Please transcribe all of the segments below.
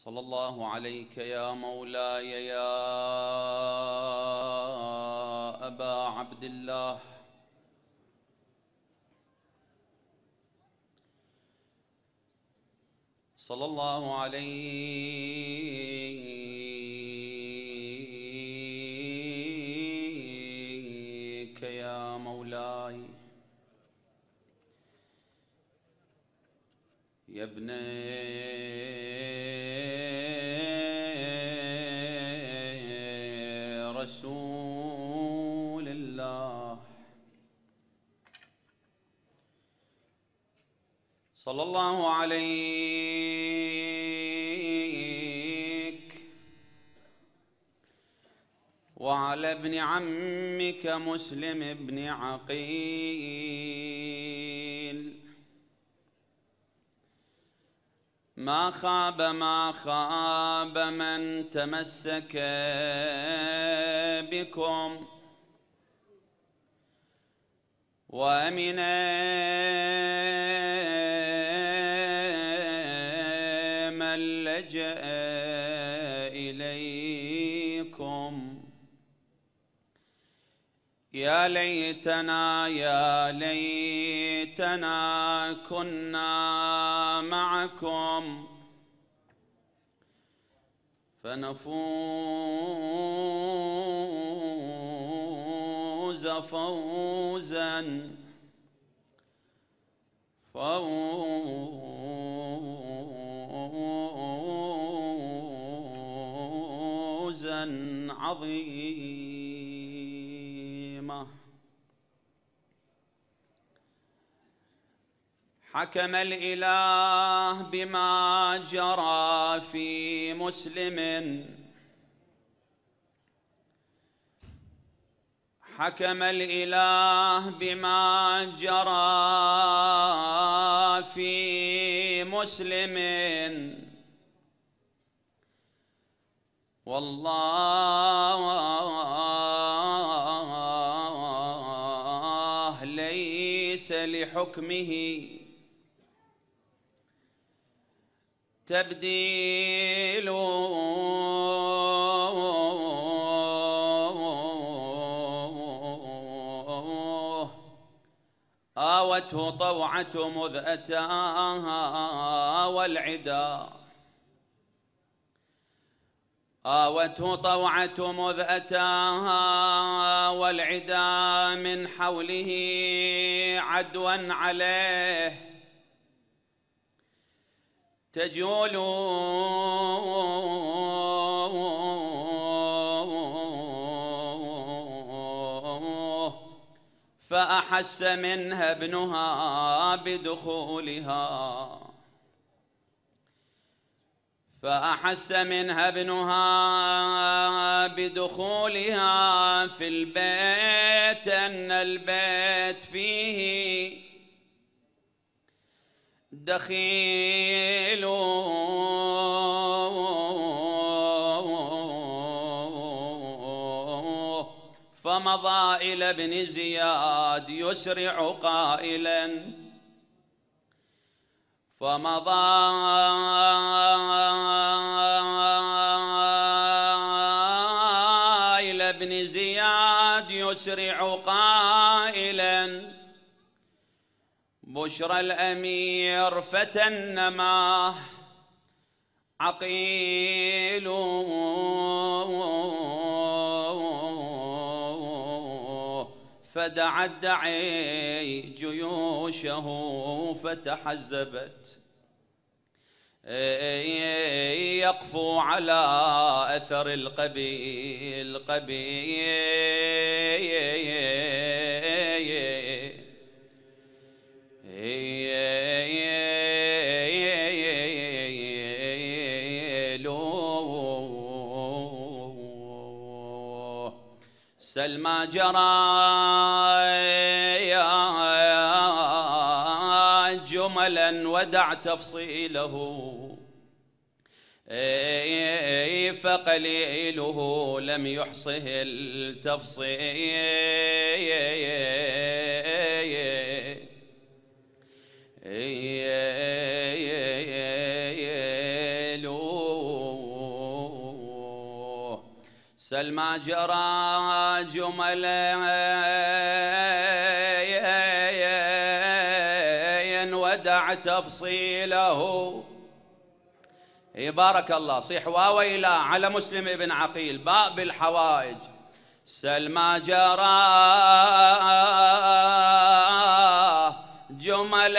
صلى الله عليك يا مولاي يا أبا عبد الله صلى الله عليك يا مولاي يا ابني صلى الله عليك وعلى ابن عمك مسلم بن عقيل ما خاب ما خاب من تمسك بكم وامن يا ليتنا يا ليتنا كنا معكم فنفوز فوزا فوزا حكم الإله بما جرى في مسلم حكم الإله بما جرى في مسلم والله ليس لحكمه تبديل آوته طوعة مذ أتاها والعدا آوته طوعة مذ أتاها والعدا من حوله عدوا عليه تجول فأحس منها ابنها بدخولها فأحس منها ابنها بدخولها في البيت أن البيت فيه دخيل فمضى إلى ابن زياد يسرع قائلا فمضى إلى ابن زياد يسرع قائلا بشرى الأمير فتنما عقيل فدعا الدعي جيوشه فتحزبت يقفو على أثر القبيل قبيل سل ما جرى يا جملا ودع تفصيله فقليله لم يحصه التفصيل سلمى جرى جملين ودع تفصيله بارك الله صيح واويلا على مسلم بن عقيل باب الحوائج سلمى جرى جمل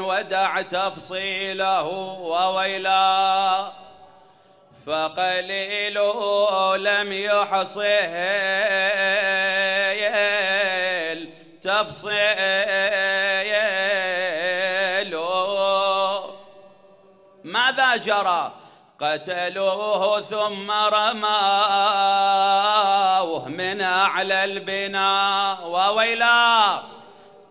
ودع تفصيله وويلا فقليل لم يحصه تفصيله ماذا جرى قتلوه ثم رماوه من أعلى البناء وويلاه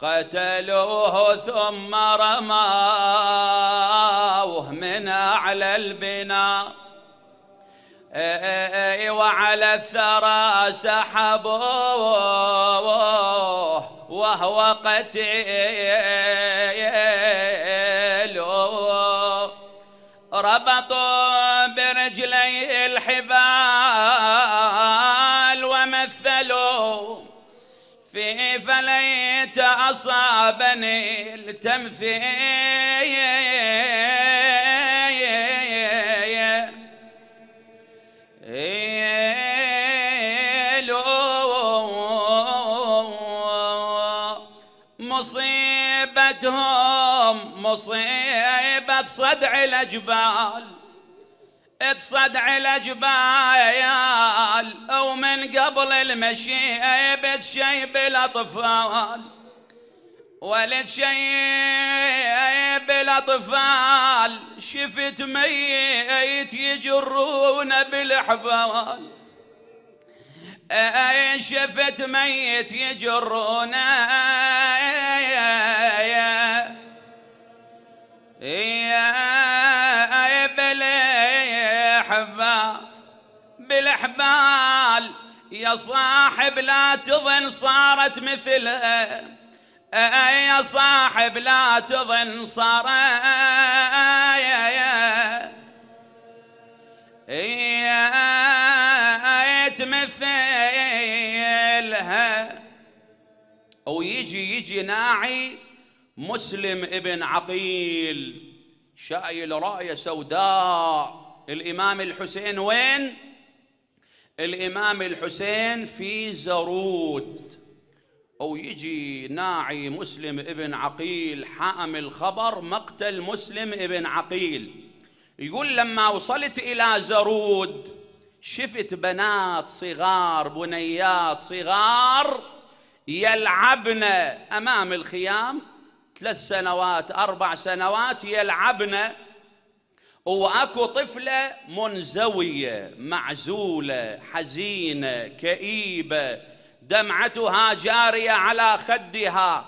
قتلوه ثم رماوه من أعلى البناء وعلى الثرى سحبوه وهو قتيل ربطوا برجلي الحبال ومثلوا في فليت أصابني التمثيل مصيبتهم مصيبة تصدع الأجبال تصدع الأجبال ومن قبل المشي شي بالاطفال ولد شيب بالاطفال شفت ميت يجرون اي شفت ميت يجرون اي الحبال يا صاحب لا تظن صارت مثلها يا صاحب لا تظن صارت مثلها أو يجي يجي ناعي مسلم ابن عقيل شايل راية سوداء الإمام الحسين وين؟ الإمام الحسين في زرود أو يجي ناعي مسلم ابن عقيل حامل خبر مقتل مسلم ابن عقيل يقول لما وصلت إلى زرود شفت بنات صغار بنيات صغار يلعبن أمام الخيام ثلاث سنوات أربع سنوات يلعبن واكو طفله منزويه معزوله حزينه كئيبه دمعتها جاريه على خدها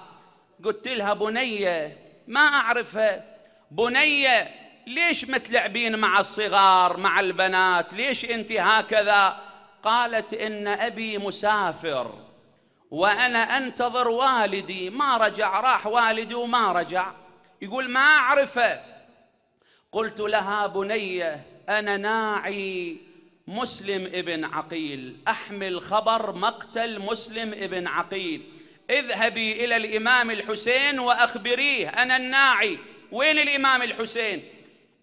قلت لها بنيه ما اعرفها بنيه ليش متلعبين مع الصغار مع البنات ليش انت هكذا قالت ان ابي مسافر وانا انتظر والدي ما رجع راح والدي وما رجع يقول ما اعرفه قلت لها بني أنا ناعي مسلم ابن عقيل أحمل خبر مقتل مسلم ابن عقيل اذهبي إلى الإمام الحسين وأخبريه أنا الناعي وين الإمام الحسين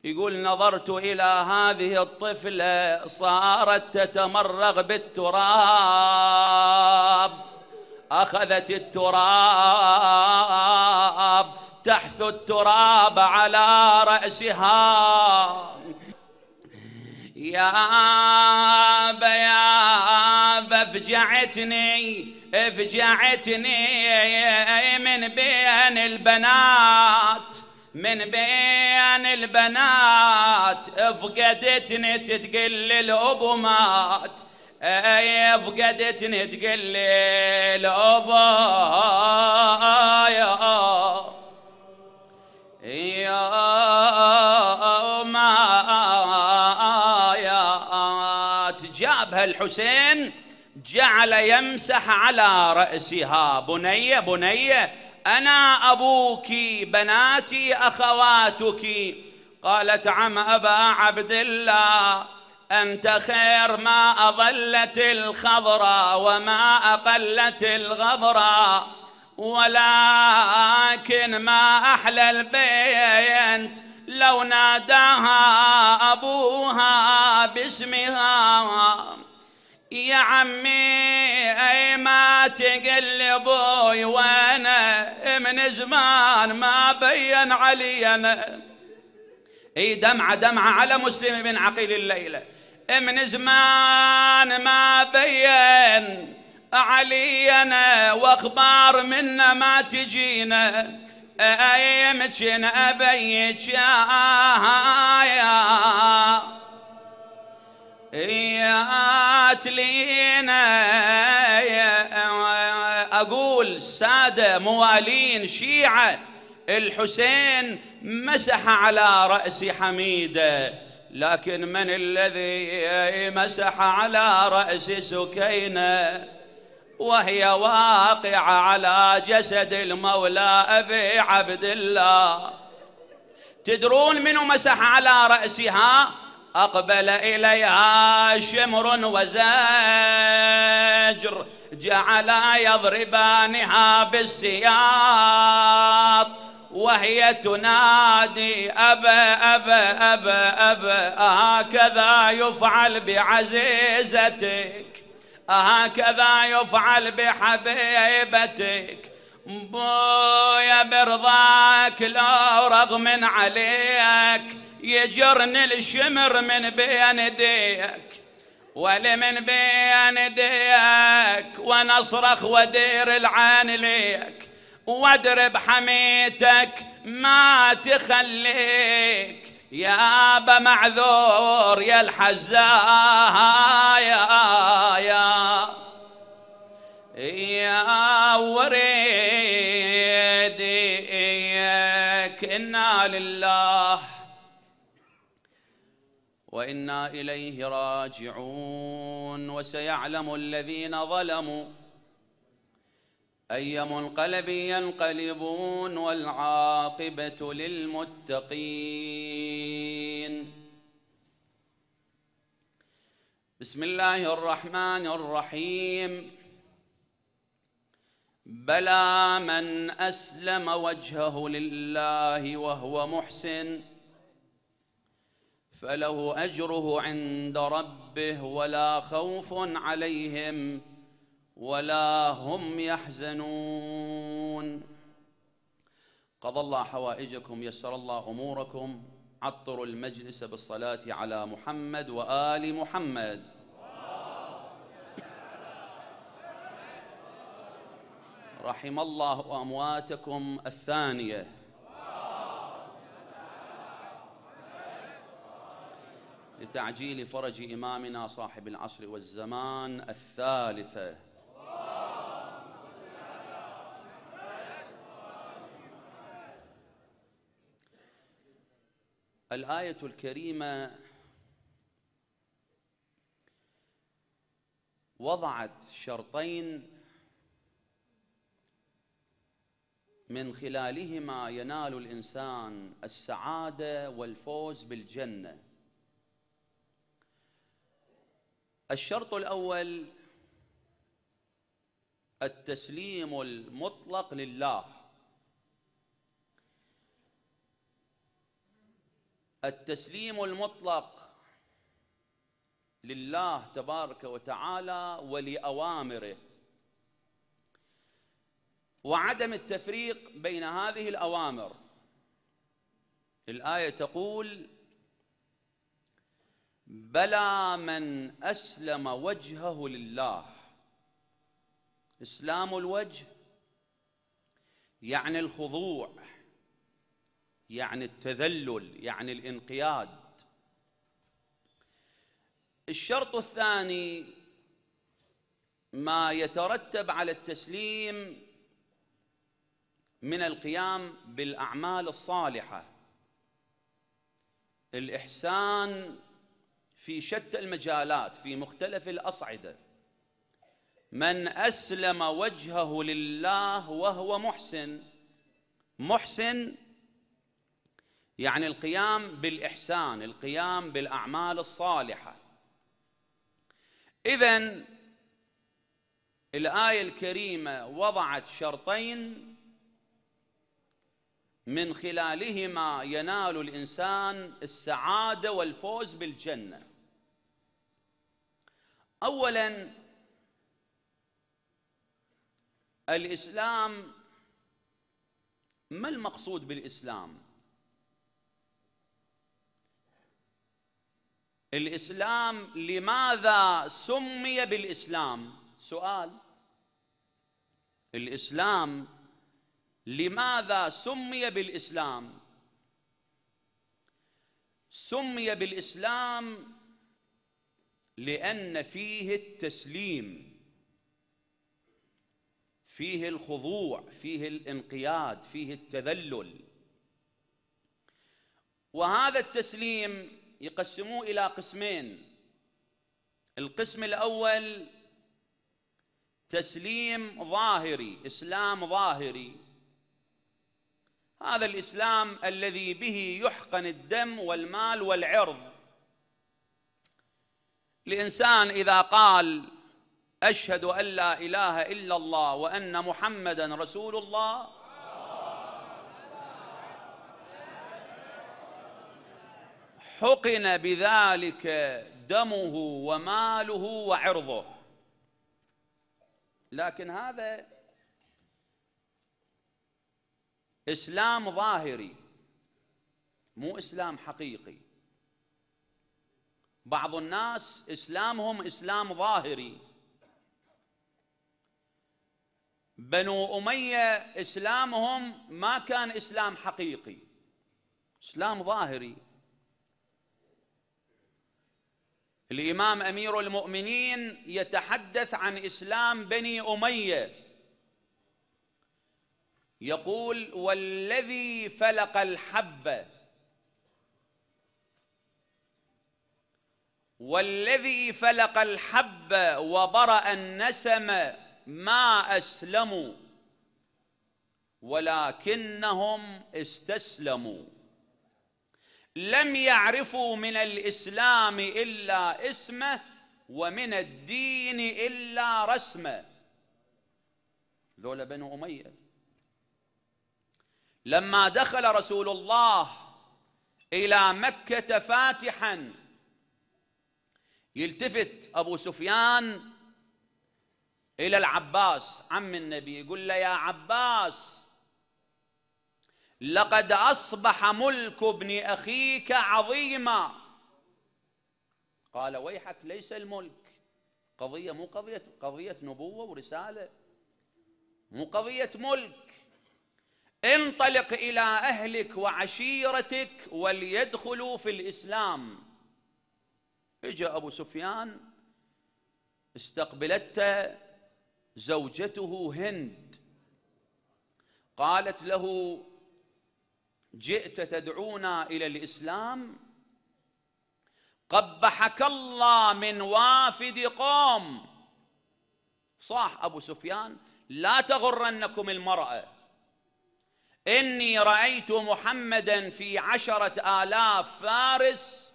يقول نظرت إلى هذه الطفلة صارت تتمرغ بالتراب أخذت التراب تحث التراب على رأسها يا أبا يا أبا فجعتني فجعتني من بين البنات من بين البنات فقدتني تتقلي الأبو مات اي فقدتني تقل الأبو يا الحسين جعل يمسح على رأسها بني بني أنا أبوك بناتي أخواتك قالت عم أبا عبد الله أنت خير ما أظلت الخضرة وما أقلت الغبرة ولكن ما أحلى البيت لو ناداها أبوها باسمها يا عمي اي ما تقل ابوي وانا من زمان ما بين علي انا اي دمعه دمعه على مسلم بن عقيل الليله من زمان ما بين علينا واخبار منا ما تجينا ايمكن ابيك يا يا تلينا أقول سادة موالين شيعة الحسين مسح على رأس حميدة لكن من الذي مسح على رأس سكينة وهي واقعة على جسد المولى أبي عبد الله تدرون منو مسح على رأسها أقبل إليها شمر وزجر جعلا يضربانها بالسياط وهي تنادي أبا أبا أبا أبا أهكذا يفعل بعزيزتك أهكذا يفعل بحبيبتك بويا برضاك لو رغم عليك يجرن الشمر من بين ديك ولي من بين يديك ونصرخ ودير العين ليك وادرب حميتك ما تخليك يا ابا معذور يا الحزايا يا يا يا وريدك انا لله وإنا إليه راجعون وسيعلم الذين ظلموا أي منقلب ينقلبون والعاقبة للمتقين بسم الله الرحمن الرحيم بلى من أسلم وجهه لله وهو محسن فله أجره عند ربه ولا خوف عليهم ولا هم يحزنون قضى الله حوائجكم يسر الله أموركم عطروا المجلس بالصلاة على محمد وآل محمد رحم الله أمواتكم الثانية لتعجيل فرج إمامنا صاحب العصر والزمان الثالثة الآية الكريمة وضعت شرطين من خلالهما ينال الإنسان السعادة والفوز بالجنة الشرط الأول التسليم المطلق لله التسليم المطلق لله تبارك وتعالى ولأوامره وعدم التفريق بين هذه الأوامر الآية تقول بلى من أسلم وجهه لله إسلام الوجه يعني الخضوع يعني التذلل يعني الانقياد الشرط الثاني ما يترتب على التسليم من القيام بالأعمال الصالحة الإحسان في شتى المجالات في مختلف الأصعدة من أسلم وجهه لله وهو محسن محسن يعني القيام بالإحسان القيام بالأعمال الصالحة إذا الآية الكريمة وضعت شرطين من خلالهما ينال الإنسان السعادة والفوز بالجنة اولا الاسلام ما المقصود بالاسلام الاسلام لماذا سمي بالاسلام سؤال الاسلام لماذا سمي بالاسلام سمي بالاسلام لأن فيه التسليم فيه الخضوع فيه الانقياد فيه التذلل وهذا التسليم يقسموه إلى قسمين القسم الأول تسليم ظاهري إسلام ظاهري هذا الإسلام الذي به يحقن الدم والمال والعرض لإنسان إذا قال أشهد أن لا إله إلا الله وأن محمدا رسول الله حقن بذلك دمه وماله وعرضه لكن هذا إسلام ظاهري مو إسلام حقيقي بعض الناس إسلامهم إسلام ظاهري بنو أمية إسلامهم ما كان إسلام حقيقي إسلام ظاهري الإمام أمير المؤمنين يتحدث عن إسلام بني أمية يقول والذي فلق الحبة والذي فلق الحب وبرأ النسم ما أسلموا ولكنهم استسلموا لم يعرفوا من الإسلام إلا اسمه ومن الدين إلا رسمه ذولا بنو أمية لما دخل رسول الله إلى مكة فاتحاً يلتفت أبو سفيان إلى العباس عم النبي يقول له يا عباس لقد أصبح ملك ابن أخيك عظيما قال ويحك ليس الملك قضية مو قضية قضية نبوة ورسالة مو قضية ملك انطلق إلى أهلك وعشيرتك وليدخلوا في الإسلام اجا ابو سفيان استقبلته زوجته هند قالت له جئت تدعونا الى الاسلام قبحك الله من وافد قوم صاح ابو سفيان لا تغرنكم المراه اني رايت محمدا في عشره الاف فارس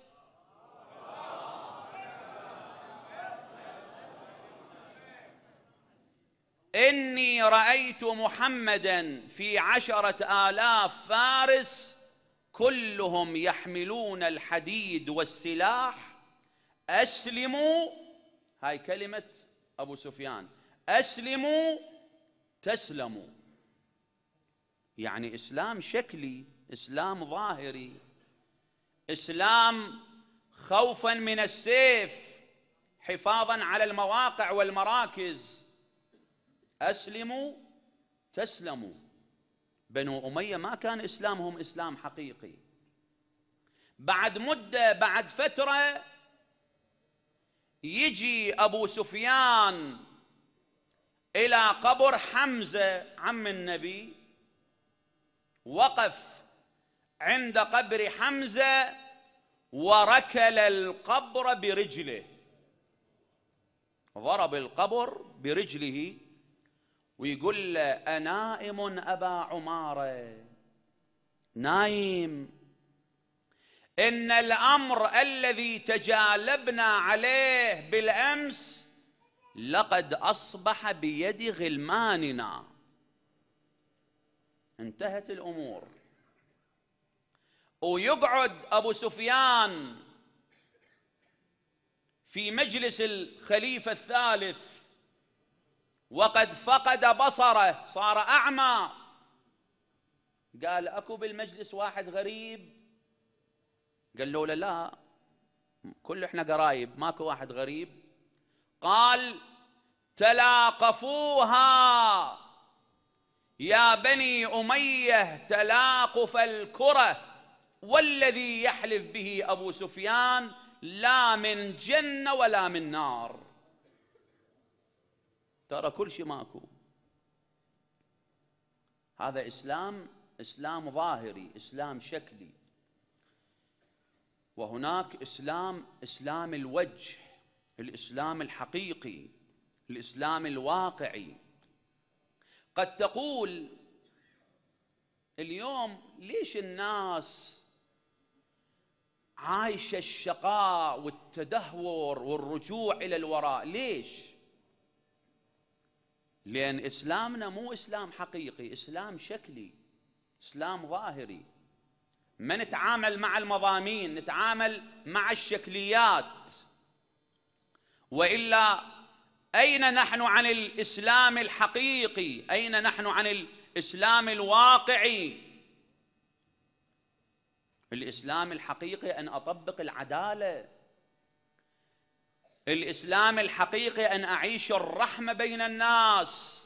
إني رأيت محمدا في عشرة آلاف فارس كلهم يحملون الحديد والسلاح أسلموا هاي كلمة أبو سفيان أسلموا تسلموا يعني إسلام شكلي إسلام ظاهري إسلام خوفا من السيف حفاظا على المواقع والمراكز أسلموا تسلموا بنو أمية ما كان إسلامهم إسلام حقيقي بعد مدة بعد فترة يجي أبو سفيان إلى قبر حمزة عم النبي وقف عند قبر حمزة وركل القبر برجله ضرب القبر برجله ويقول له أنائم أبا عمارة نايم إن الأمر الذي تجالبنا عليه بالأمس لقد أصبح بيد غلماننا انتهت الأمور ويقعد أبو سفيان في مجلس الخليفة الثالث وقد فقد بصره صار أعمى قال أكو بالمجلس واحد غريب قال له لا كل احنا قرايب ماكو واحد غريب قال تلاقفوها يا بني أمية تلاقف الكرة والذي يحلف به أبو سفيان لا من جنة ولا من نار ترى كل شيء ماكو هذا إسلام إسلام ظاهري إسلام شكلي وهناك إسلام إسلام الوجه الإسلام الحقيقي الإسلام الواقعي قد تقول اليوم ليش الناس عايشة الشقاء والتدهور والرجوع إلى الوراء ليش؟ لأن إسلامنا مو إسلام حقيقي إسلام شكلي إسلام ظاهري ما نتعامل مع المضامين نتعامل مع الشكليات وإلا أين نحن عن الإسلام الحقيقي أين نحن عن الإسلام الواقعي الإسلام الحقيقي أن أطبق العدالة الإسلام الحقيقي أن أعيش الرحمة بين الناس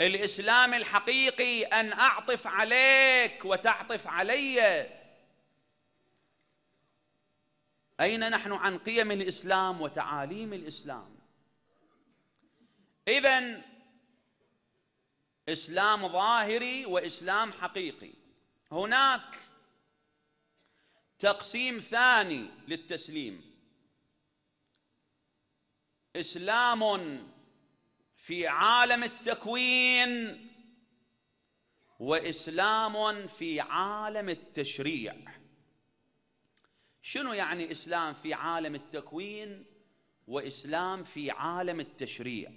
الإسلام الحقيقي أن أعطف عليك وتعطف علي أين نحن عن قيم الإسلام وتعاليم الإسلام إذا إسلام ظاهري وإسلام حقيقي هناك تقسيم ثاني للتسليم اسلام في عالم التكوين واسلام في عالم التشريع شنو يعني اسلام في عالم التكوين واسلام في عالم التشريع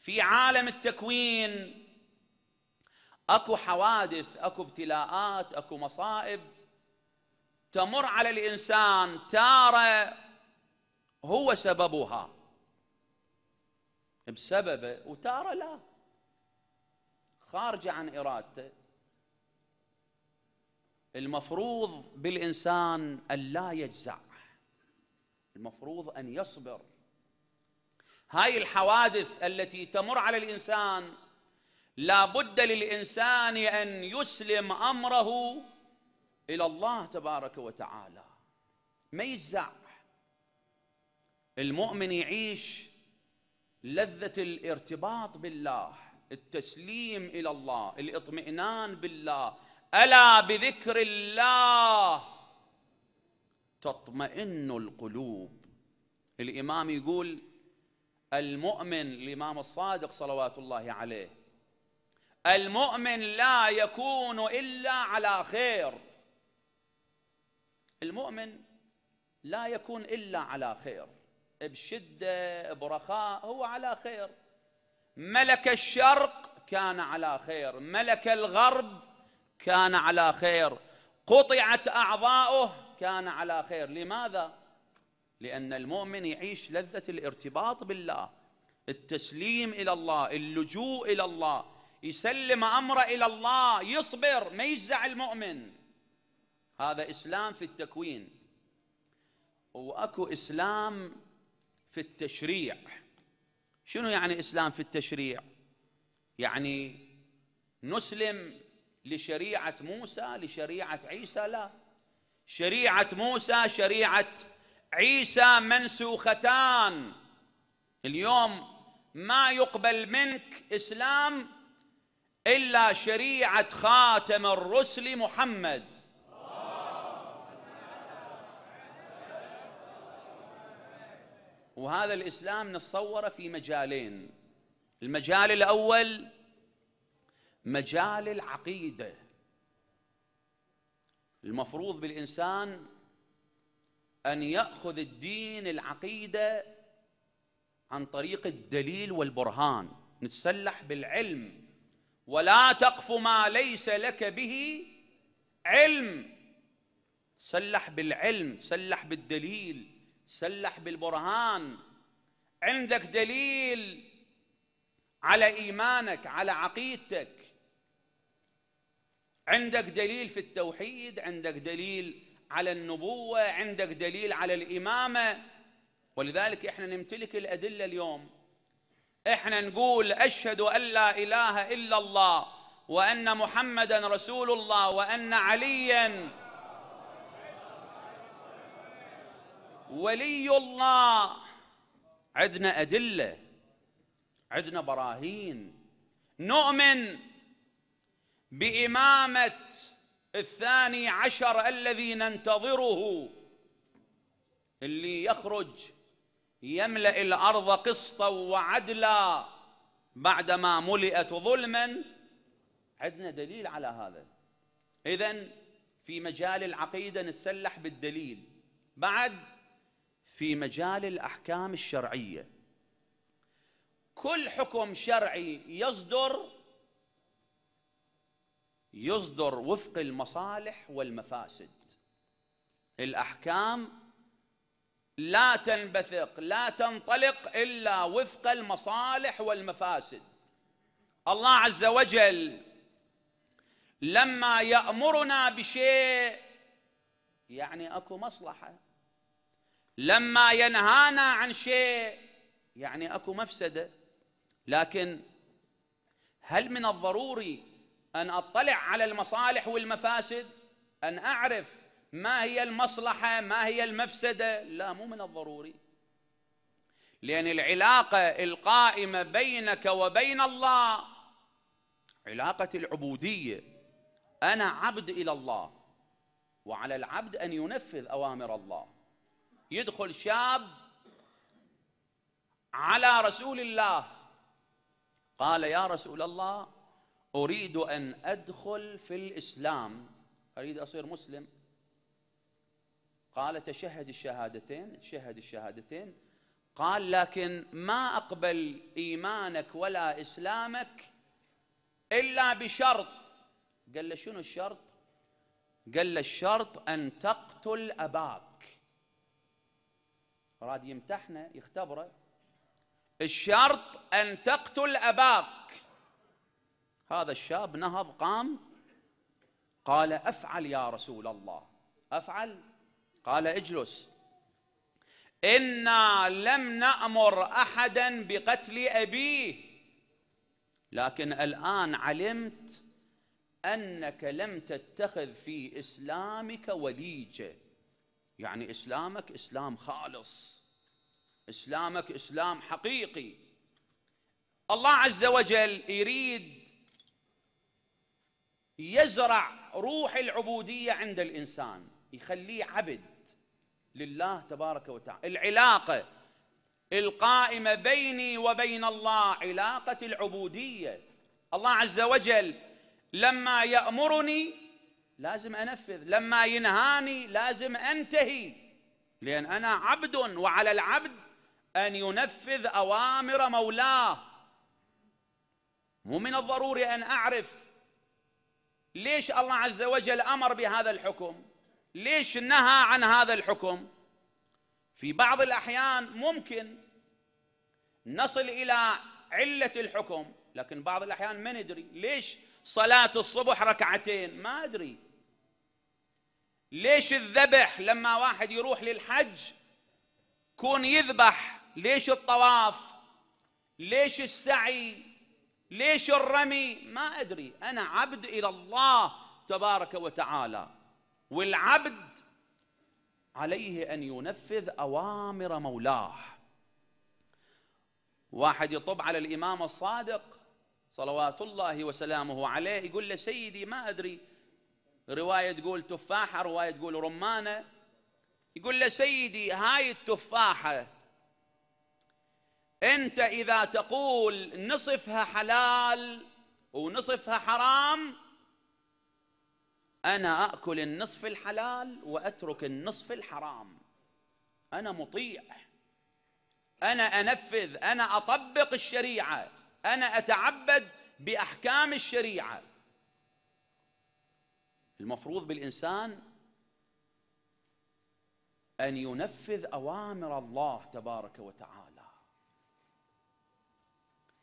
في عالم التكوين اكو حوادث اكو ابتلاءات اكو مصائب تمر على الانسان تاره هو سببها بسببه وتارة لا خارجة عن إرادته المفروض بالإنسان ألا يجزع المفروض أن يصبر هاي الحوادث التي تمر على الإنسان لا بد للإنسان أن يسلم أمره إلى الله تبارك وتعالى ما يجزع المؤمن يعيش لذة الارتباط بالله التسليم إلى الله الاطمئنان بالله ألا بذكر الله تطمئن القلوب الإمام يقول المؤمن الإمام الصادق صلوات الله عليه المؤمن لا يكون إلا على خير المؤمن لا يكون إلا على خير بشده برخاء هو على خير ملك الشرق كان على خير ملك الغرب كان على خير قطعت اعضاؤه كان على خير لماذا لان المؤمن يعيش لذه الارتباط بالله التسليم الى الله اللجوء الى الله يسلم امره الى الله يصبر ما يجزع المؤمن هذا اسلام في التكوين واكو اسلام في التشريع شنو يعني إسلام في التشريع يعني نسلم لشريعة موسى لشريعة عيسى لا شريعة موسى شريعة عيسى منسوختان اليوم ما يقبل منك إسلام إلا شريعة خاتم الرسل محمد وهذا الإسلام نصوره في مجالين المجال الأول مجال العقيدة المفروض بالإنسان أن يأخذ الدين العقيدة عن طريق الدليل والبرهان نتسلح بالعلم ولا تقف ما ليس لك به علم سلح بالعلم سلح بالدليل سلح بالبرهان عندك دليل على ايمانك على عقيدتك عندك دليل في التوحيد عندك دليل على النبوه عندك دليل على الامامه ولذلك احنا نمتلك الادله اليوم احنا نقول اشهد ان لا اله الا الله وان محمدا رسول الله وان عليا ولي الله عندنا أدلة عندنا براهين نؤمن بإمامة الثاني عشر الذي ننتظره اللي يخرج يملأ الأرض قسطا وعدلا بعدما ملئت ظلما عندنا دليل على هذا إذا في مجال العقيدة نتسلح بالدليل بعد في مجال الأحكام الشرعية كل حكم شرعي يصدر يصدر وفق المصالح والمفاسد الأحكام لا تنبثق لا تنطلق إلا وفق المصالح والمفاسد الله عز وجل لما يأمرنا بشيء يعني أكو مصلحة لما ينهانا عن شيء يعني اكو مفسده لكن هل من الضروري ان اطلع على المصالح والمفاسد ان اعرف ما هي المصلحه ما هي المفسده لا مو من الضروري لان العلاقه القائمه بينك وبين الله علاقه العبوديه انا عبد الى الله وعلى العبد ان ينفذ اوامر الله يدخل شاب على رسول الله قال يا رسول الله أريد أن أدخل في الإسلام أريد أصير مسلم قال تشهد الشهادتين تشهد الشهادتين قال لكن ما أقبل إيمانك ولا إسلامك إلا بشرط قال له شنو الشرط قال له الشرط أن تقتل أباك راد يمتحنه يختبره الشرط أن تقتل أباك هذا الشاب نهض قام قال أفعل يا رسول الله أفعل قال اجلس إنا لم نأمر أحدا بقتل أبيه لكن الآن علمت أنك لم تتخذ في إسلامك وليجه يعني إسلامك إسلام خالص إسلامك إسلام حقيقي الله عز وجل يريد يزرع روح العبودية عند الإنسان يخليه عبد لله تبارك وتعالى العلاقة القائمة بيني وبين الله علاقة العبودية الله عز وجل لما يأمرني لازم أنفذ لما ينهاني لازم أنتهي لأن أنا عبد وعلى العبد أن ينفذ أوامر مولاه مو من الضروري أن أعرف ليش الله عز وجل أمر بهذا الحكم ليش نهى عن هذا الحكم في بعض الأحيان ممكن نصل إلى علة الحكم لكن بعض الأحيان ما ندري ليش صلاة الصبح ركعتين ما أدري ليش الذبح لما واحد يروح للحج كون يذبح ليش الطواف ليش السعي ليش الرمي ما أدري أنا عبد إلى الله تبارك وتعالى والعبد عليه أن ينفذ أوامر مولاه واحد يطب على الإمام الصادق صلوات الله وسلامه عليه يقول له سيدي ما أدري رواية تقول تفاحة رواية تقول رمانة يقول له سيدي هاي التفاحة أنت إذا تقول نصفها حلال ونصفها حرام أنا أكل النصف الحلال وأترك النصف الحرام أنا مطيع أنا أنفذ أنا أطبق الشريعة أنا أتعبد بأحكام الشريعة المفروض بالإنسان أن ينفذ أوامر الله تبارك وتعالى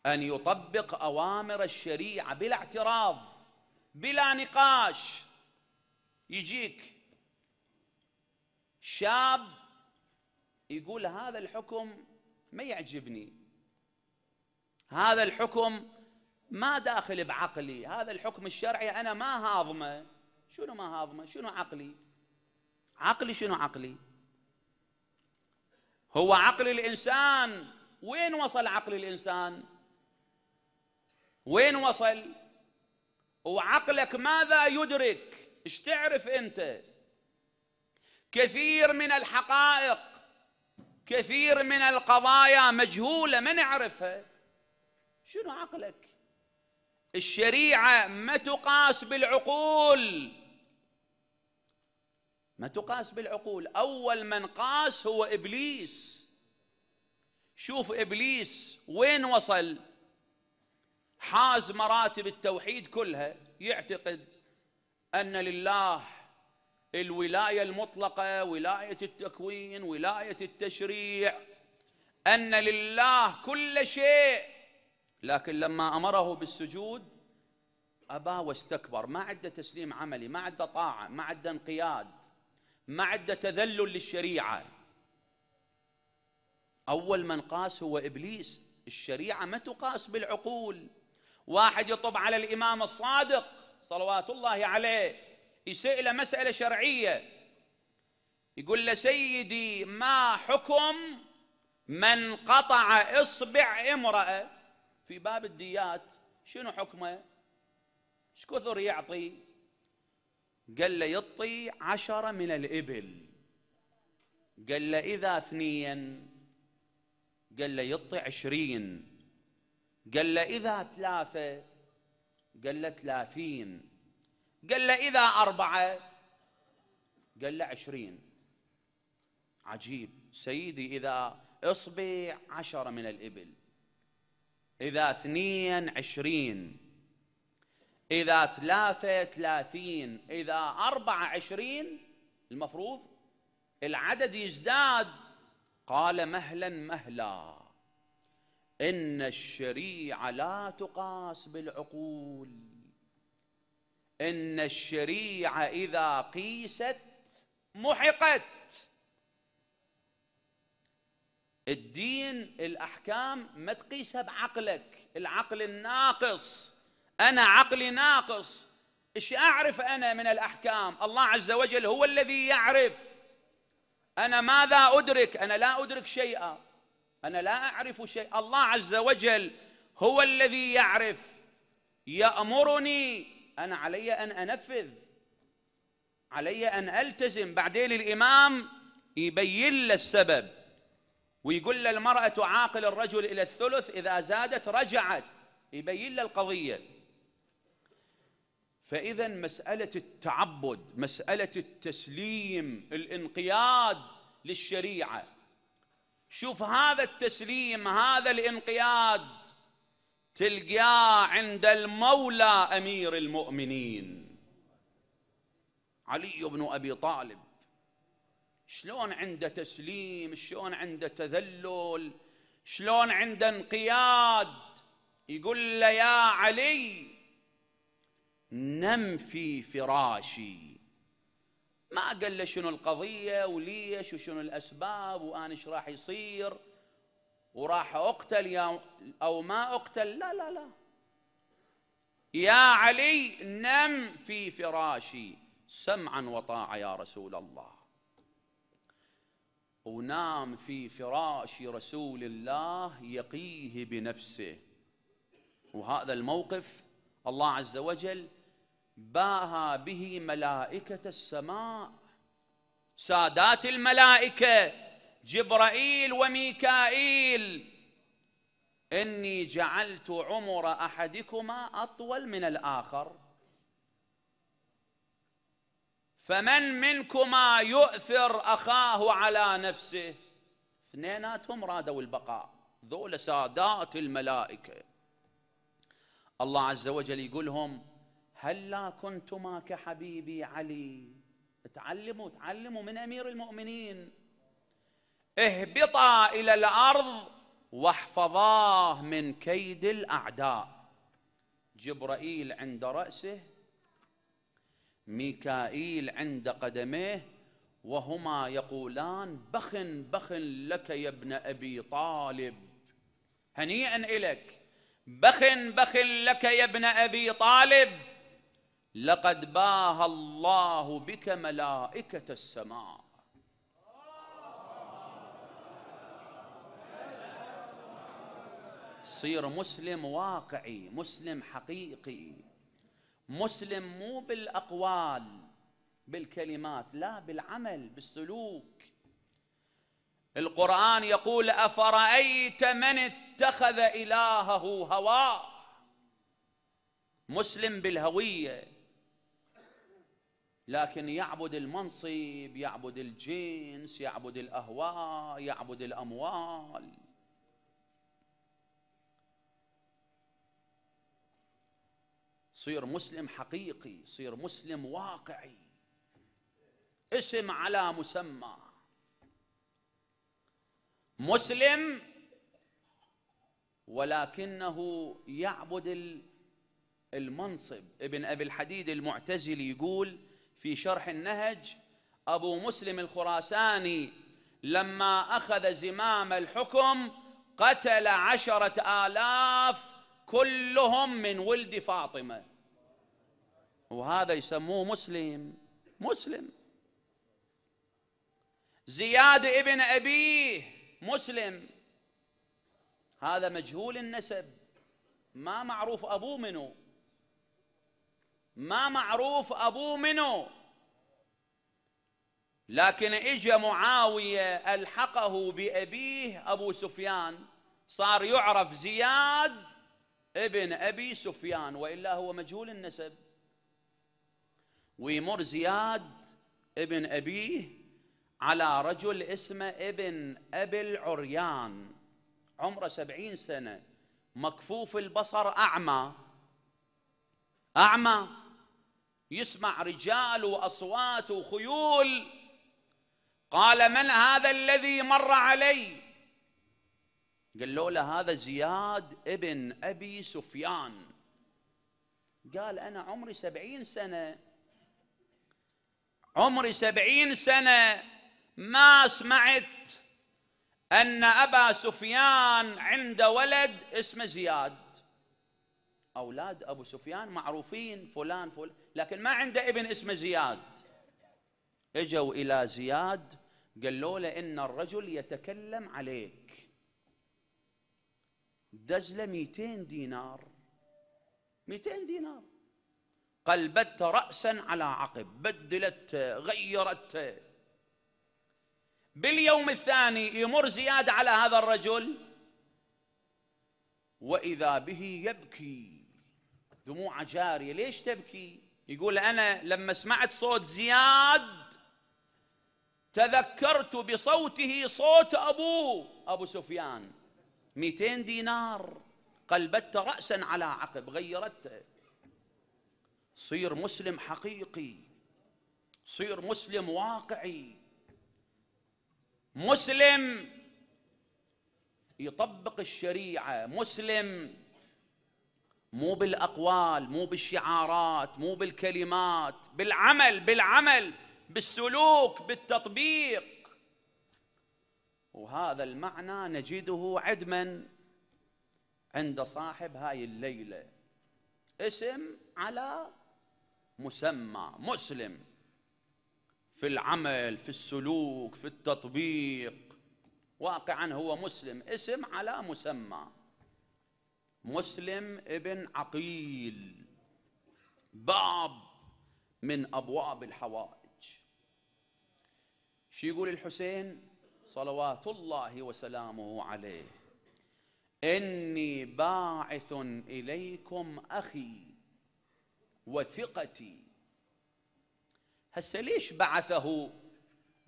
أن يطبق أوامر الشريعة بلا اعتراض بلا نقاش يجيك شاب يقول هذا الحكم ما يعجبني هذا الحكم ما داخل بعقلي هذا الحكم الشرعي أنا ما هاضمه شنو ما هاضمه شنو عقلي عقلي شنو عقلي هو عقل الإنسان وين وصل عقل الإنسان وين وصل وعقلك ماذا يدرك ايش تعرف أنت كثير من الحقائق كثير من القضايا مجهولة ما نعرفها شنو عقلك الشريعة ما تقاس بالعقول ما تقاس بالعقول أول من قاس هو إبليس شوف إبليس وين وصل حاز مراتب التوحيد كلها يعتقد أن لله الولاية المطلقة ولاية التكوين ولاية التشريع أن لله كل شيء لكن لما امره بالسجود ابى واستكبر ما عنده تسليم عملي ما عنده طاعه ما عنده انقياد ما عنده تذلل للشريعه اول من قاس هو ابليس الشريعه ما تقاس بالعقول واحد يطب على الامام الصادق صلوات الله عليه يسأله مساله شرعيه يقول له سيدي ما حكم من قطع اصبع امراه في باب الديات شنو حكمه ايش كثر يعطي قال له يطي عشرة من الإبل قال له إذا اثنين قال له يطي عشرين قال له إذا ثلاثة قال له ثلاثين قال له إذا أربعة قال له عشرين عجيب سيدي إذا إصبع عشرة من الإبل إذا اثنين عشرين إذا ثلاثة ثلاثين إذا أربعة عشرين المفروض العدد يزداد قال مهلا مهلا إن الشريعة لا تقاس بالعقول إن الشريعة إذا قيست محقت الدين الاحكام ما تقيسها بعقلك العقل الناقص انا عقلي ناقص ايش اعرف انا من الاحكام الله عز وجل هو الذي يعرف انا ماذا ادرك انا لا ادرك شيئا انا لا اعرف شيئا الله عز وجل هو الذي يعرف يامرني انا علي ان انفذ علي ان التزم بعدين الامام يبين له السبب ويقول المرأة تعاقل الرجل إلى الثلث إذا زادت رجعت يبين له القضية فإذا مسألة التعبد مسألة التسليم الانقياد للشريعة شوف هذا التسليم هذا الانقياد تلقاه عند المولى أمير المؤمنين علي بن أبي طالب شلون عنده تسليم شلون عنده تذلل شلون عنده انقياد يقول له يا علي نم في فراشي ما قال له شنو القضية وليش وشنو الأسباب وأنا ايش راح يصير وراح أقتل يا أو ما أقتل لا لا لا يا علي نم في فراشي سمعا وطاعة يا رسول الله ونام في فراش رسول الله يقيه بنفسه وهذا الموقف الله عز وجل باهى به ملائكة السماء سادات الملائكة جبرائيل وميكائيل إني جعلت عمر أحدكما أطول من الآخر فمن منكما يؤثر أخاه على نفسه اثنيناتهم رادوا البقاء ذول سادات الملائكة الله عز وجل يقولهم هلا كنتما كحبيبي علي تعلموا تعلموا من أمير المؤمنين اهبطا إلى الأرض واحفظاه من كيد الأعداء جبرائيل عند رأسه ميكائيل عند قدميه وهما يقولان بخ بخ لك يا ابن ابي طالب هنيئا لك بخ بخ لك يا ابن ابي طالب لقد باه الله بك ملائكه السماء صير مسلم واقعي مسلم حقيقي مسلم مو بالاقوال بالكلمات لا بالعمل بالسلوك القران يقول افرايت من اتخذ الهه هواه مسلم بالهويه لكن يعبد المنصب يعبد الجنس يعبد الاهواء يعبد الاموال صير مسلم حقيقي صير مسلم واقعي اسم على مسمى مسلم ولكنه يعبد المنصب ابن أبي الحديد المعتزلي يقول في شرح النهج أبو مسلم الخراساني لما أخذ زمام الحكم قتل عشرة آلاف كلهم من ولد فاطمة وهذا يسموه مسلم مسلم زياد ابن أبيه مسلم هذا مجهول النسب ما معروف أبوه منه ما معروف أبوه منه لكن إجا معاوية ألحقه بأبيه أبو سفيان صار يعرف زياد ابن أبي سفيان وإلا هو مجهول النسب ويمر زياد ابن أبيه على رجل اسمه ابن أبي العريان عمره سبعين سنة مكفوف البصر أعمى أعمى يسمع رجال وأصوات وخيول قال من هذا الذي مر علي قال له, له هذا زياد ابن أبي سفيان قال أنا عمري سبعين سنة عمري سبعين سنة ما سمعت أن أبا سفيان عنده ولد اسمه زياد أولاد أبو سفيان معروفين فلان فلان لكن ما عنده ابن اسمه زياد اجوا إلى زياد قالوا له إن الرجل يتكلم عليك دجله 200 دينار 200 دينار قلبت رأسا على عقب بدلت غيرت باليوم الثاني يمر زياد على هذا الرجل وإذا به يبكي دموع جارية ليش تبكي يقول أنا لما سمعت صوت زياد تذكرت بصوته صوت أبوه أبو سفيان 200 دينار قلبت رأسا على عقب غيرت صير مسلم حقيقي صير مسلم واقعي مسلم يطبق الشريعة مسلم مو بالأقوال مو بالشعارات مو بالكلمات بالعمل بالعمل بالسلوك بالتطبيق وهذا المعنى نجده عدما عند صاحب هاي الليلة اسم على مسمى مسلم في العمل في السلوك في التطبيق واقعا هو مسلم اسم على مسمى مسلم ابن عقيل باب من أبواب الحوائج شو يقول الحسين صلوات الله وسلامه عليه إني باعث إليكم أخي وثقتي هسه ليش بعثه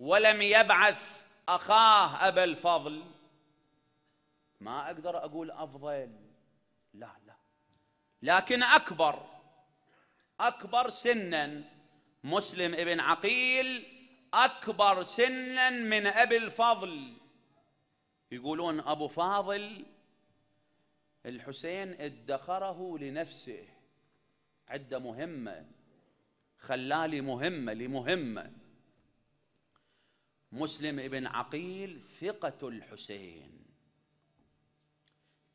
ولم يبعث أخاه أبا الفضل ما أقدر أقول أفضل لا لا لكن أكبر أكبر سنا مسلم ابن عقيل أكبر سنا من أبي الفضل يقولون أبو فاضل الحسين ادخره لنفسه عدة مهمة خلاه لمهمة لمهمة مسلم ابن عقيل ثقة الحسين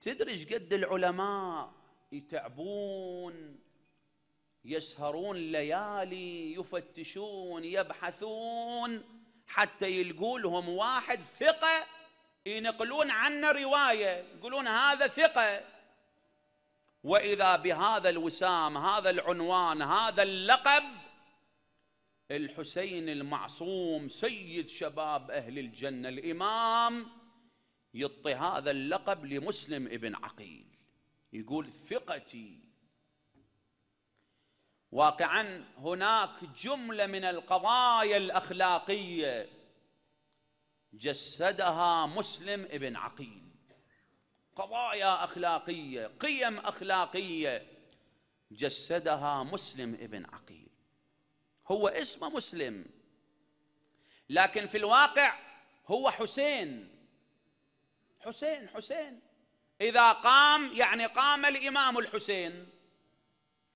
تدري قد العلماء يتعبون يسهرون ليالي يفتشون يبحثون حتى يلقوا لهم واحد ثقة ينقلون عنه رواية يقولون هذا ثقة وإذا بهذا الوسام هذا العنوان هذا اللقب الحسين المعصوم سيد شباب أهل الجنة الإمام يطي هذا اللقب لمسلم ابن عقيل يقول ثقتي واقعا هناك جملة من القضايا الأخلاقية جسدها مسلم ابن عقيل قضايا أخلاقية قيم أخلاقية جسدها مسلم ابن عقيل هو اسمه مسلم لكن في الواقع هو حسين حسين حسين إذا قام يعني قام الإمام الحسين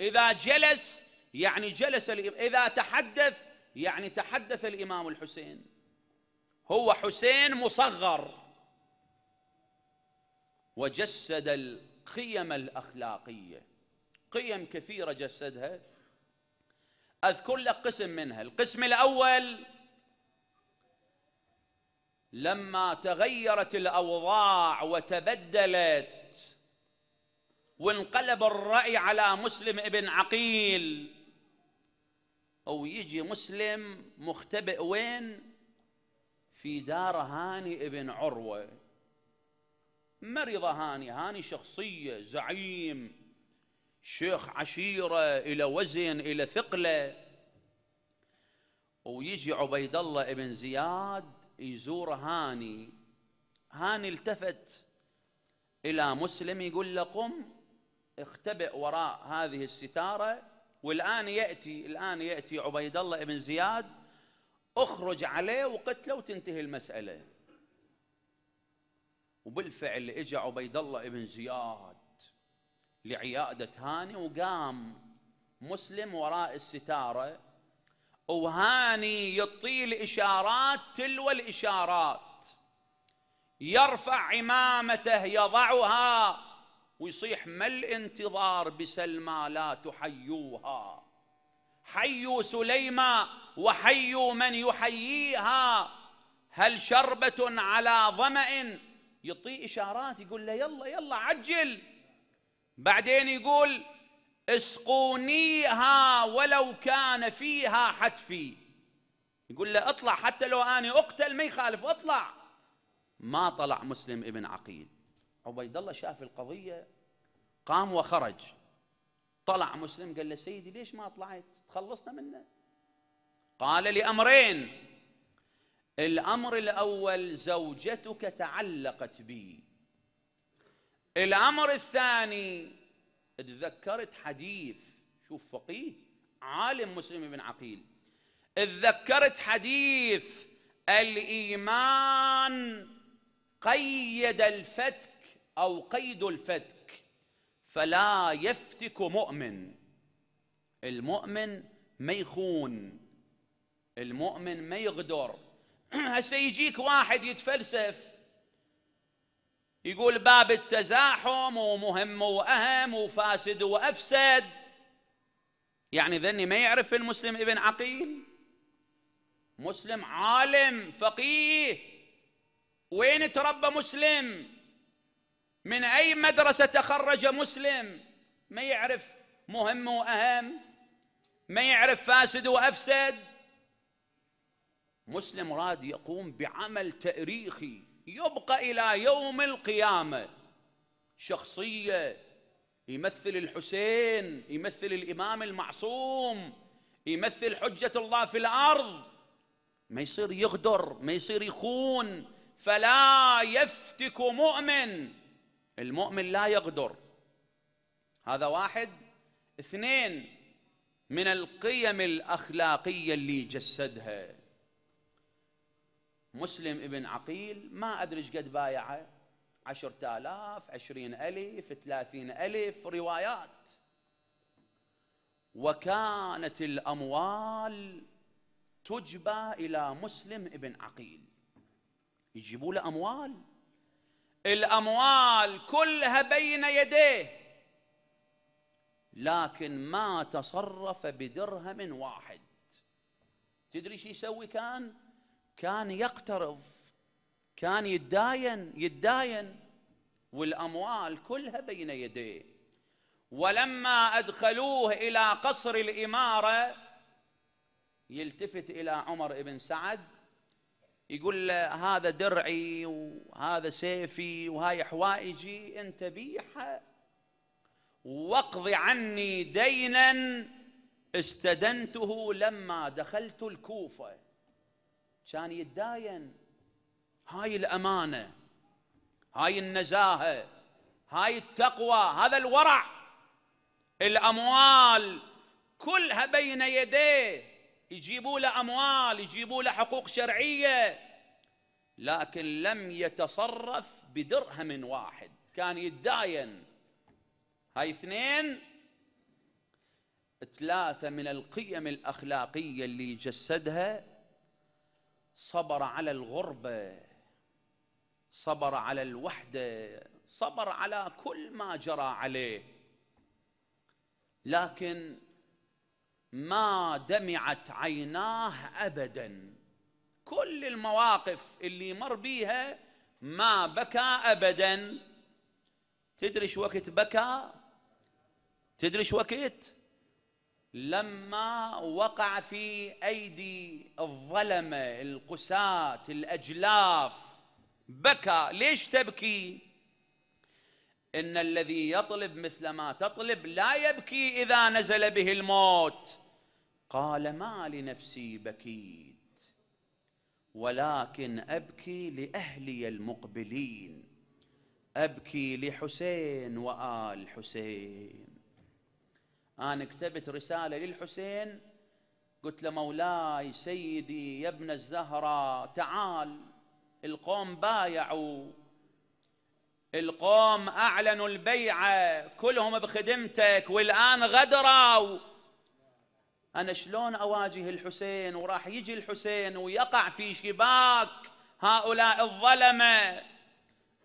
إذا جلس يعني جلس إذا تحدث يعني تحدث الإمام الحسين هو حسين مصغر وجسد القيم الأخلاقية قيم كثيرة جسدها أذكر لك قسم منها القسم الأول لما تغيرت الأوضاع وتبدلت وانقلب الرأي على مسلم ابن عقيل أو يجي مسلم مختبئ وين في دار هاني ابن عروة مرض هاني هاني شخصية زعيم شيخ عشيرة إلى وزن إلى ثقلة ويجي عبيد الله ابن زياد يزور هاني هاني التفت إلى مسلم يقول له قم اختبئ وراء هذه الستارة والآن يأتي الآن يأتي عبيد الله بن زياد اخرج عليه وقتله وتنتهي المسألة وبالفعل اجى عبيد الله بن زياد لعيادة هاني وقام مسلم وراء الستارة وهاني يطيل إشارات تلو الإشارات يرفع عمامته يضعها ويصيح ما الانتظار بسلمى لا تحيوها حيوا سليمى وحيوا من يحييها هل شربة على ظمأ يعطيه إشارات يقول له يلا يلا عجل بعدين يقول اسقونيها ولو كان فيها حتفي يقول له اطلع حتى لو أنا أقتل ما يخالف اطلع ما طلع مسلم ابن عقيل عبيد الله شاف القضية قام وخرج طلع مسلم قال له سيدي ليش ما طلعت تخلصنا منه قال لأمرين الأمر الأول زوجتك تعلقت بي الأمر الثاني تذكرت حديث شوف فقيه عالم مسلم بن عقيل تذكرت حديث الإيمان قيد الفتك أو قيد الفتك فلا يفتك مؤمن المؤمن ما يخون المؤمن ما يغدر هسه يجيك واحد يتفلسف يقول باب التزاحم ومهم واهم وفاسد وافسد يعني ذني ما يعرف المسلم ابن عقيل مسلم عالم فقيه وين تربى مسلم من أي مدرسة تخرج مسلم ما يعرف مهم وأهم ما يعرف فاسد وأفسد مسلم راد يقوم بعمل تاريخي يبقى إلى يوم القيامة شخصية يمثل الحسين يمثل الإمام المعصوم يمثل حجة الله في الأرض ما يصير يغدر ما يصير يخون فلا يفتك مؤمن المؤمن لا يغدر هذا واحد اثنين من القيم الأخلاقية اللي جسدها مسلم ابن عقيل ما أدري قد بايعه عشرة آلاف عشرين ألف ثلاثين ألف روايات وكانت الأموال تجبى إلى مسلم ابن عقيل يجيبوا له أموال الاموال كلها بين يديه لكن ما تصرف بدرهم واحد تدري شو يسوي كان كان يقترض كان يداين يداين والاموال كلها بين يديه ولما ادخلوه الى قصر الاماره يلتفت الى عمر بن سعد يقول له هذا درعي وهذا سيفي وهاي حوائجي انت بيها واقض عني دينا استدنته لما دخلت الكوفه كان يتداين هاي الامانه هاي النزاهه هاي التقوى هذا الورع الاموال كلها بين يديه يجيبوا له أموال يجيبوا له حقوق شرعية لكن لم يتصرف بدرهم واحد كان يتداين هاي اثنين ثلاثة من القيم الأخلاقية اللي جسدها صبر على الغربة صبر على الوحدة صبر على كل ما جرى عليه لكن ما دمعت عيناه ابدا كل المواقف اللي مر بيها ما بكى ابدا تدري شو وقت بكى تدري شو وقت لما وقع في ايدي الظلمه القساة الاجلاف بكى ليش تبكي إن الذي يطلب مثل ما تطلب لا يبكي إذا نزل به الموت قال ما لنفسي بكيت ولكن أبكي لأهلي المقبلين أبكي لحسين وآل حسين أنا كتبت رسالة للحسين قلت له مولاي سيدي يا ابن الزهرة تعال القوم بايعوا القوم أعلنوا البيعة كلهم بخدمتك والآن غدروا أنا شلون أواجه الحسين وراح يجي الحسين ويقع في شباك هؤلاء الظلمة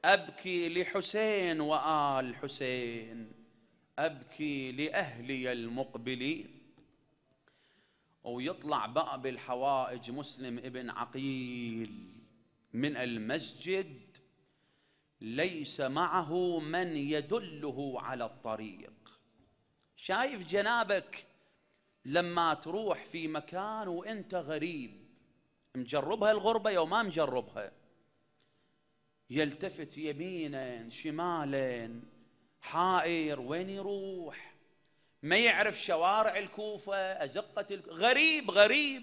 أبكي لحسين وآل حسين أبكي لأهلي المقبلين ويطلع باب الحوائج مسلم ابن عقيل من المسجد ليس معه من يدله على الطريق شايف جنابك لما تروح في مكان وانت غريب مجربها الغربه يوم ما مجربها يلتفت يمينا شمالا حائر وين يروح ما يعرف شوارع الكوفه ازقه الك... غريب غريب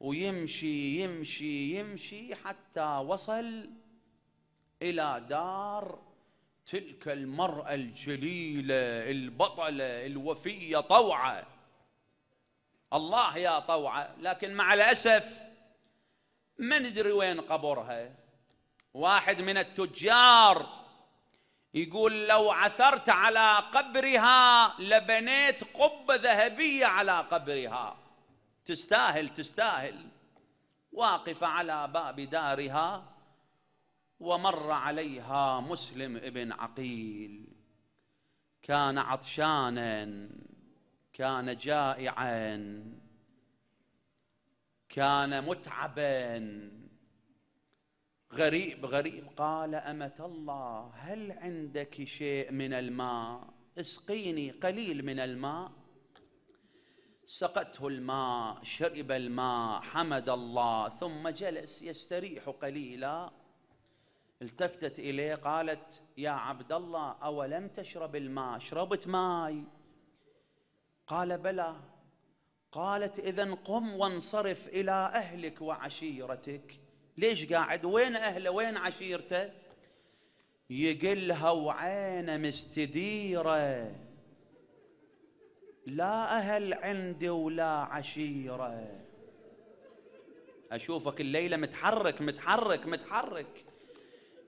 ويمشي يمشي يمشي حتى وصل إلى دار تلك المرأة الجليلة البطلة الوفية طوعة الله يا طوعة لكن مع الأسف ما ندري وين قبرها واحد من التجار يقول لو عثرت على قبرها لبنيت قبة ذهبية على قبرها تستاهل تستاهل واقفة على باب دارها ومر عليها مسلم ابن عقيل كان عطشانا كان جائعا كان متعبا غريب غريب قال أمة الله هل عندك شيء من الماء اسقيني قليل من الماء سقته الماء شرب الماء حمد الله ثم جلس يستريح قليلا التفتت إليه قالت يا عبد الله أولم تشرب الماء شربت ماي قال بلى قالت إذا قم وانصرف إلى أهلك وعشيرتك ليش قاعد وين أهله وين عشيرته يقلها وعينه مستديرة لا أهل عندي ولا عشيرة أشوفك الليلة متحرك متحرك متحرك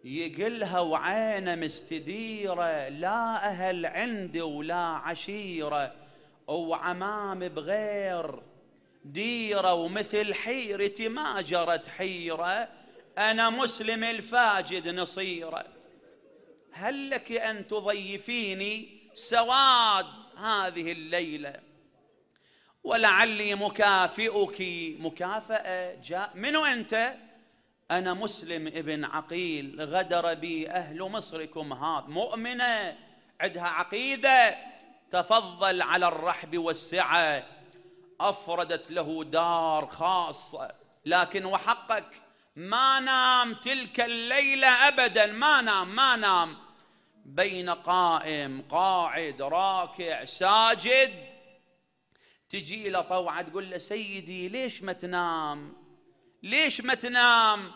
يقلها وعينه مستديرة لا أهل عندي ولا عشيرة وعمام بغير ديرة ومثل حيرتي ما جرت حيرة أنا مسلم الفاجد نصيرة هل لك أن تضيفيني سواد هذه الليلة ولعلي مكافئك مكافأة جاء منو أنت؟ أنا مسلم ابن عقيل غدر بي أهل مصركم هاب مؤمنة عندها عقيدة تفضل على الرحب والسعة أفردت له دار خاصة لكن وحقك ما نام تلك الليلة أبدا ما نام ما نام بين قائم قاعد راكع ساجد تجي له طوعة تقول له سيدي ليش ما تنام ليش ما تنام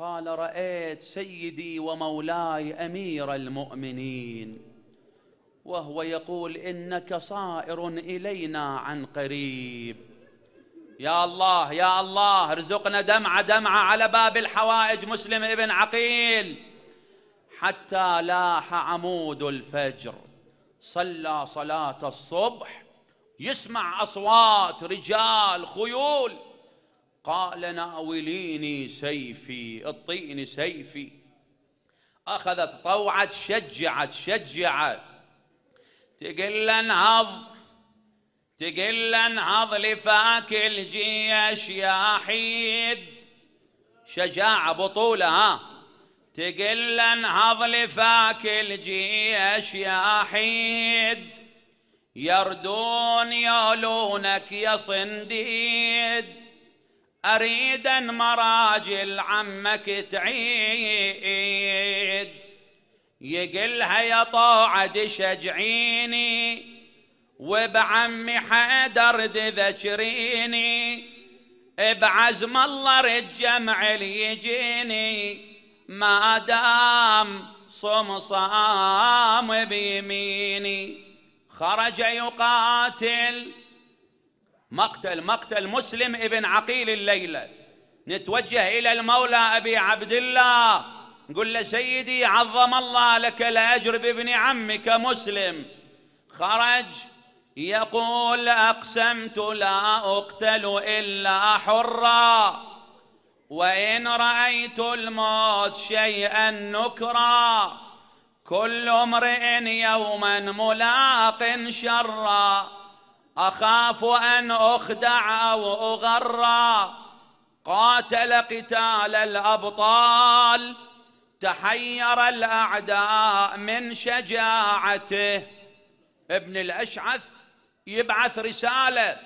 قال رأيت سيدي ومولاي أمير المؤمنين وهو يقول إنك صائر إلينا عن قريب يا الله يا الله ارزقنا دمعة دمعة على باب الحوائج مسلم ابن عقيل حتى لاح عمود الفجر صلى صلاة الصبح يسمع أصوات رجال خيول قال ناوليني سيفي اطيني سيفي اخذت طوعت شجعت شجعت تقل انهض تقل انهض لفاك الجيش يا حيد شجاعة بطولة ها تقل انهض لفاك الجيش يا حيد يردون يولونك يا صنديد أن مراجل عمك تعيد يقلها يا طاعد شجعيني وبعمي حدر ذكريني بعزم الله الجمع يجيني ما دام صم صام بيميني خرج يقاتل مقتل مقتل مسلم ابن عقيل الليلة نتوجه إلى المولى أبي عبد الله نقول له سيدي عظم الله لك الأجر بابن عمك مسلم خرج يقول أقسمت لا أقتل إلا حرا وإن رأيت الموت شيئا نكرا كل امرئ يوما ملاق شرا أخاف أن أخدع أو أغرى قاتل قتال الأبطال تحير الأعداء من شجاعته ابن الأشعث يبعث رسالة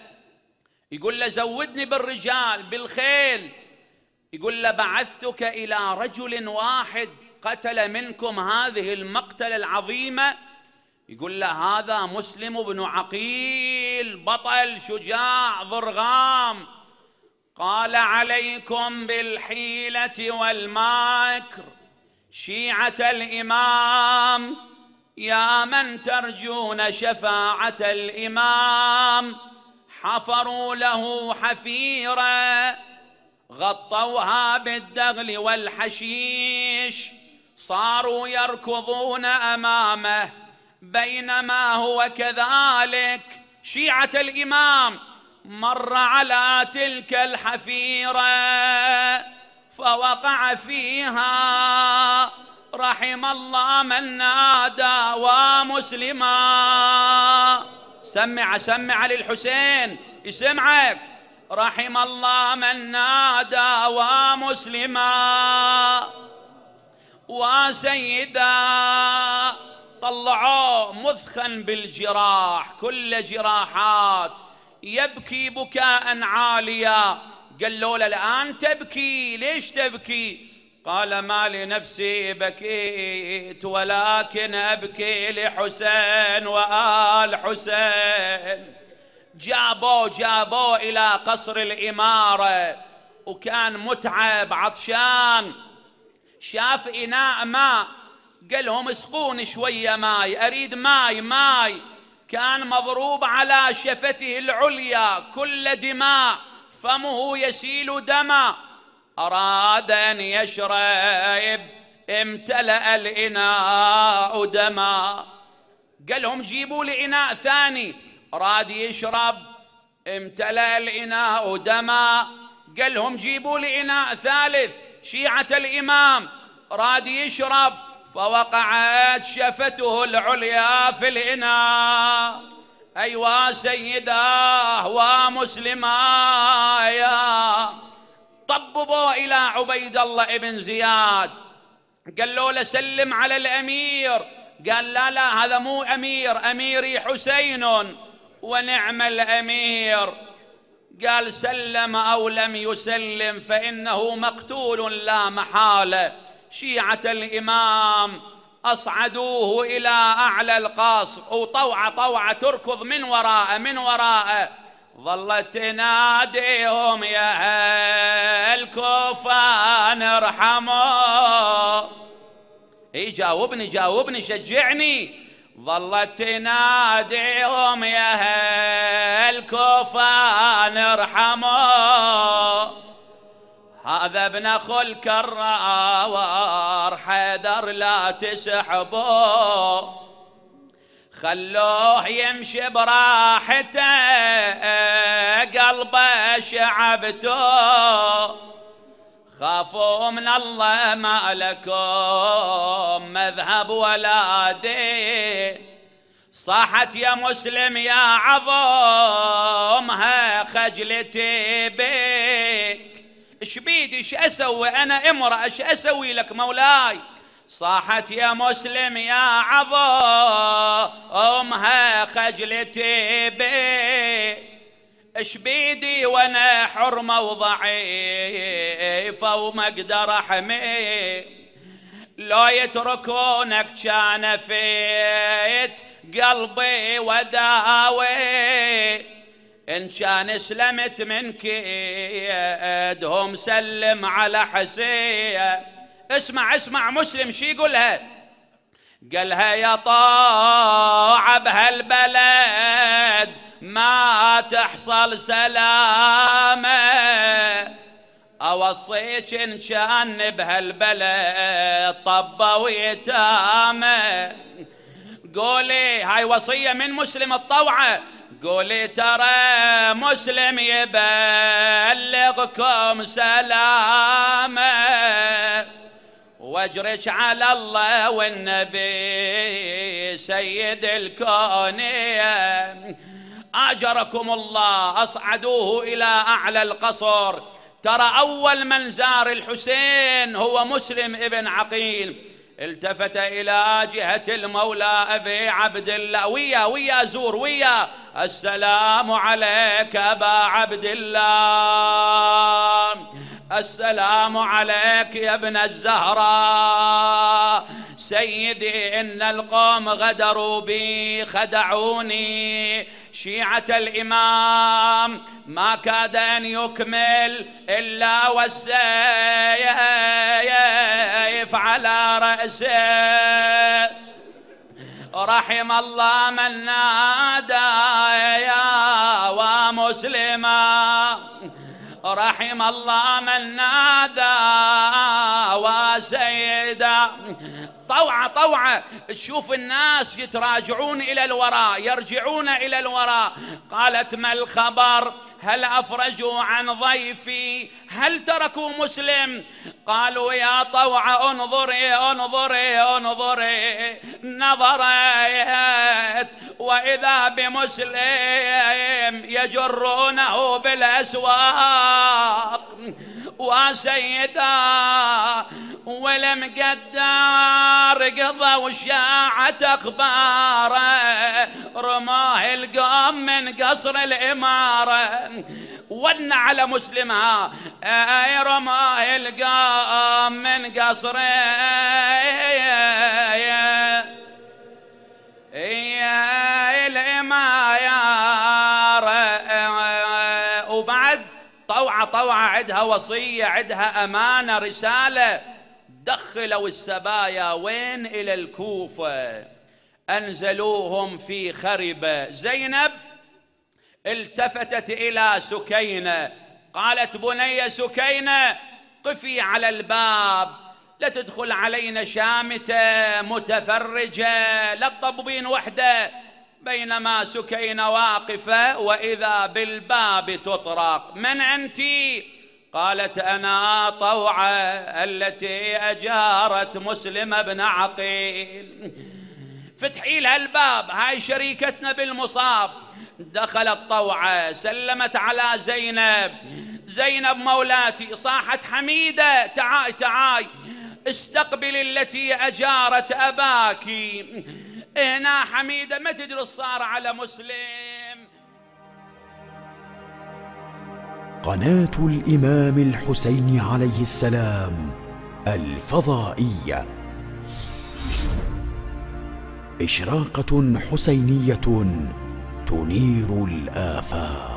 يقول له زودني بالرجال بالخيل يقول له بعثتك إلى رجل واحد قتل منكم هذه المقتلة العظيمة يقول له هذا مسلم بن عقيل بطل شجاع ضرغام قال عليكم بالحيلة والماكر شيعة الإمام يا من ترجون شفاعة الإمام حفروا له حفيرة غطوها بالدغل والحشيش صاروا يركضون أمامه بينما هو كذلك شيعة الإمام مر على تلك الحفيرة فوقع فيها رحم الله من نادى ومسلما سمع سمع للحسين يسمعك رحم الله من نادى ومسلما وسيدا طلعوه مثخن بالجراح كل جراحات يبكي بكاء عاليا قال له الآن تبكي ليش تبكي قال ما لنفسي بكيت ولكن أبكي لحسين وآل حسين جابوا جابوا إلى قصر الإمارة وكان متعب عطشان شاف إناء ماء قال لهم اسقوني شوية ماي أريد ماي ماي كان مضروب على شفته العليا كل دماء فمه يسيل دما أراد أن يشرب امتلأ الإناء دما قال لهم جيبوا لي إناء ثاني أراد يشرب امتلأ الإناء دما قال لهم جيبوا لي إناء ثالث شيعة الإمام راد يشرب فوقعت شفته العليا في الإناء أيوا سيداه يا طببوا إلى عبيد الله بن زياد قالوا له سلم على الأمير قال لا لا هذا مو أمير أميري حسين ونعم الأمير قال سلم أو لم يسلم فإنه مقتول لا محالة شيعة الإمام أصعدوه إلى أعلى القصر وطوعة طوعة تركض من وراءه من وراءه ظلت تناديهم يا أهل ارحموا اي جاوبني جاوبني شجعني ظلت تناديهم يا أهل ارحموا هذا ابن اخو الكرار حيدر لا تسحبوه خلوه يمشي براحته قلبه شعبته خافوا من الله ما لكم مذهب ولا دين صاحت يا مسلم يا عظم ها خجلتي بيه ايش بيدي ايش اسوي انا امراه ايش اسوي لك مولاي صاحت يا مسلم يا عظمها خجلتي بي ايش بيدي وانا حرمة وضعيفة وما اقدر احمي لو يتركونك كان فيت قلبي وداوي إن كان سلمت من كيدهم سلم على حسية اسمع اسمع مسلم شي يقولها قالها يا طاعة بهالبلد ما تحصل سلامة أوصيك إن كان بهالبلد طب ويتامة قولي هاي وصية من مسلم الطوعة قولي ترى مسلم يبلغكم سلامه واجرك على الله والنبي سيد الكون اجركم الله اصعدوه الى اعلى القصر ترى اول من زار الحسين هو مسلم ابن عقيل التفت إلى جهة المولى أبي عبد الله ويا ويا زور ويا السلام عليك أبا عبد الله السلام عليك يا ابن الزهراء سيدي إن القوم غدروا بي خدعوني شيعة الإمام ما كاد أن يكمل إلا والسيف على رأسه رحم الله من نادى يا ومسلما رحم الله من نادى وسيدا طوعة طوعة تشوف الناس يتراجعون إلى الوراء يرجعون إلى الوراء قالت ما الخبر هل أفرجوا عن ضيفي هل تركوا مسلم قالوا يا طوعة انظري انظري انظري نظرت وإذا بمسلم يجرونه بالأسواق وسيدا والمقدار قضى وشاعت اخباره رماه القوم من قصر الاماره ون على مسلمها اي رماه القوم من قصر طوعة عدها عندها وصية عندها أمانة رسالة دخلوا السبايا وين إلى الكوفة أنزلوهم في خربة زينب التفتت إلى سكينة قالت بني سكينة قفي على الباب لا تدخل علينا شامتة متفرجة لا تطبين وحده بينما سكين واقفة وإذا بالباب تطرق من أنتِ قالت أنا طوعة التي أجارت مسلم بن عقيل فتحي لها الباب هاي شريكتنا بالمصاب دخلت طوعة سلمت على زينب زينب مولاتي صاحت حميدة تعاي تعاي استقبل التي أجارت أباكي هنا حميدة ما تدري صار على مسلم قناة الإمام الحسين عليه السلام الفضائية إشراقة حسينية تنير الآفاق